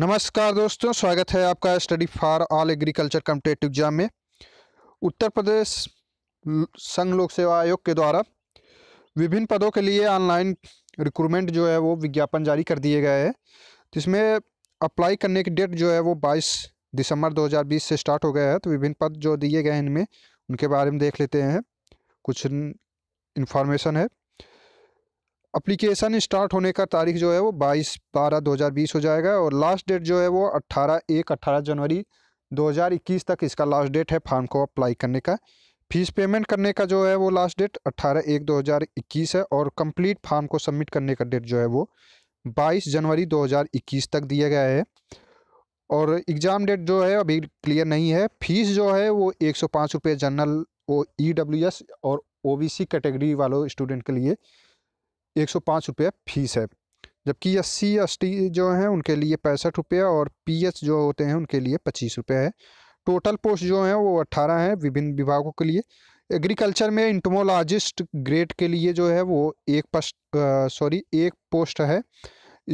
नमस्कार दोस्तों स्वागत है आपका study for all agriculture competitive exam में उत्तर प्रदेश संघ लोक सेवा आयोग के द्वारा विभिन्न पदों के लिए ऑनलाइन रिक्रूटमेंट जो है वो विज्ञापन जारी कर दिए गए हैं जिसमें अप्लाई करने की डेट जो है वो 22 दिसंबर 2020 से स्टार्ट हो गया है तो विभिन्न पद जो दिए गए हैं इनमें उनके बारे में देख लेते हैं कुछ इन्फॉर्मेशन है अप्लीकेशन स्टार्ट होने का तारीख जो है वो बाईस बारह दो हज़ार बीस हो जाएगा और लास्ट डेट जो है वो अट्ठारह एक अट्ठारह जनवरी दो हज़ार इक्कीस तक इसका लास्ट डेट है फार्म को अप्लाई करने का फीस पेमेंट करने का जो है वो लास्ट डेट अट्ठारह एक दो हज़ार इक्कीस है और कंप्लीट फार्म को सबमिट करने का डेट जो है वो बाईस जनवरी दो हज़ार इक्कीस तक दिया गया है और एग्ज़ाम डेट जो है अभी क्लियर नहीं है फीस जो है वो एक सौ पाँच रुपये general O E W S और ओ बी सी कैटेगरी वालों स्टूडेंट के लिए एक सौ पाँच रुपये फीस है जबकि एस सी एस टी जो हैं उनके लिए पैंसठ रुपये और पी एच जो होते हैं उनके लिए पच्चीस रुपये है टोटल पोस्ट जो हैं वो अट्ठारह हैं विभिन्न विभागों के लिए एग्रीकल्चर में इंटमोलॉजिस्ट ग्रेड के लिए जो है वो एक पस्ट सॉरी एक पोस्ट है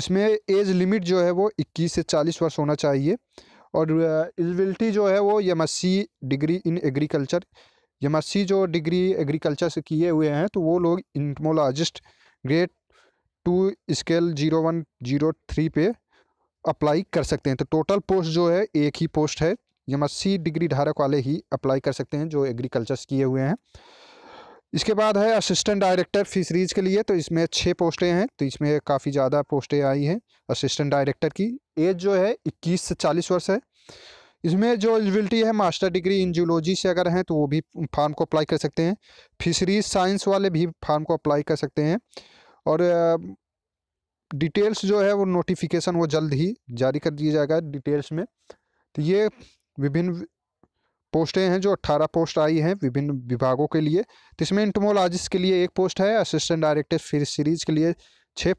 इसमें एज लिमिट जो है वो 21 से 40 वर्ष होना चाहिए और एलिजिबिलिटी जो है वो M degree in agriculture M जो डिग्री एग्रीकल्चर से किए हुए हैं तो वो लोग entomologist grade two scale zero one zero three पे अप्लाई कर सकते हैं तो टोटल पोस्ट जो है एक ही पोस्ट है यम सी डिग्री धारक वाले ही अप्लाई कर सकते हैं जो एग्रीकल्चर्स किए हुए हैं इसके बाद है असिस्टेंट डायरेक्टर फिशरीज के लिए तो इसमें छः पोस्टें हैं तो इसमें काफ़ी ज़्यादा पोस्टें आई हैं असिस्टेंट डायरेक्टर की एज जो है इक्कीस से चालीस वर्ष है इसमें जो एलिजिबिलिटी है मास्टर डिग्री इन जूलॉजी से अगर हैं तो वो भी फार्म को अप्लाई कर सकते हैं फिशरीज साइंस वाले भी फार्म को अप्लाई कर सकते हैं और डिटेल्स जो है वो नोटिफिकेशन वो जल्द ही जारी कर दिया जाएगा डिटेल्स में तो ये विभिन्न पोस्टें हैं जो अट्ठारह पोस्ट आई हैं विभिन्न विभागों के लिए तो इसमें इंटमोलॉजिस्ट के लिए एक पोस्ट है असिस्टेंट डायरेक्टर फिर सीरीज के लिए छः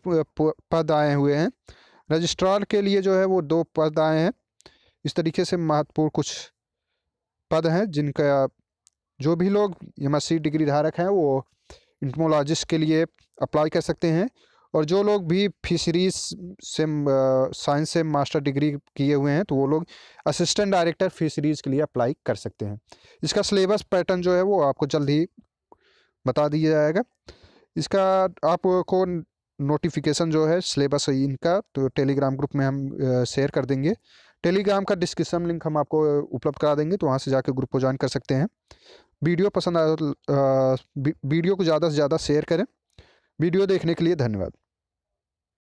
पद आए हुए हैं रजिस्ट्रार के लिए जो है वो दो पद आए हैं इस तरीके से महत्वपूर्ण कुछ पद हैं जिनका जो भी लोग एम डिग्री धारक हैं वो इंटमोलॉजिस्ट के लिए अप्लाई कर सकते हैं और जो लोग भी फिशरीज से साइंस से मास्टर डिग्री किए हुए हैं तो वो लोग असिस्टेंट डायरेक्टर फिशरीज़ के लिए अप्लाई कर सकते हैं इसका सिलेबस पैटर्न जो है वो आपको जल्द ही बता दिया जाएगा इसका आपको नोटिफिकेशन जो है सिलेबस इनका तो टेलीग्राम ग्रुप में हम शेयर कर देंगे टेलीग्राम का डिस्क्रिप्शन लिंक हम आपको उपलब्ध करा देंगे तो वहाँ से जाकर ग्रुप को ज्वाइन कर सकते हैं वीडियो पसंद आया तो वीडियो को ज़्यादा से ज़्यादा शेयर करें वीडियो देखने के लिए धन्यवाद